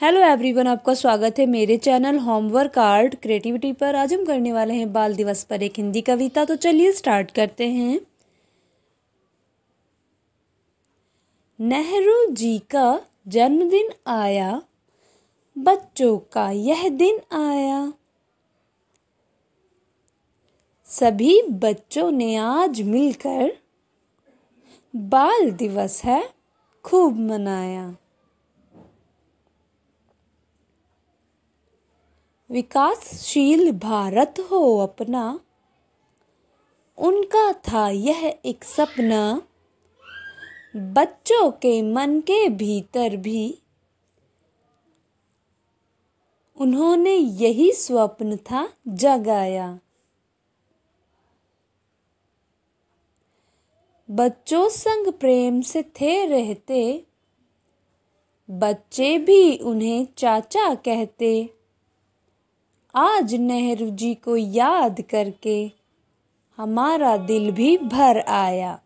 hello everyone आपका स्वागत है मेरे चैनल होमवर्क आर्ट क्रिएटिविटी पर आज हम करने वाले हैं बाल दिवस पर एक हिंदी कविता तो चलिए स्टार्ट करते हैं नेहरू जी का जन्मदिन आया बच्चों का यह दिन आया सभी बच्चों ने आज मिलकर बाल दिवस है खूब मनाया विकासशील भारत हो अपना उनका था यह एक सपना बच्चों के मन के भीतर भी उन्होंने यही स्वप्न था जगाया बच्चों संग प्रेम से थे रहते बच्चे भी उन्हें चाचा कहते आज नेहरू जी को याद करके हमारा दिल भी भर आया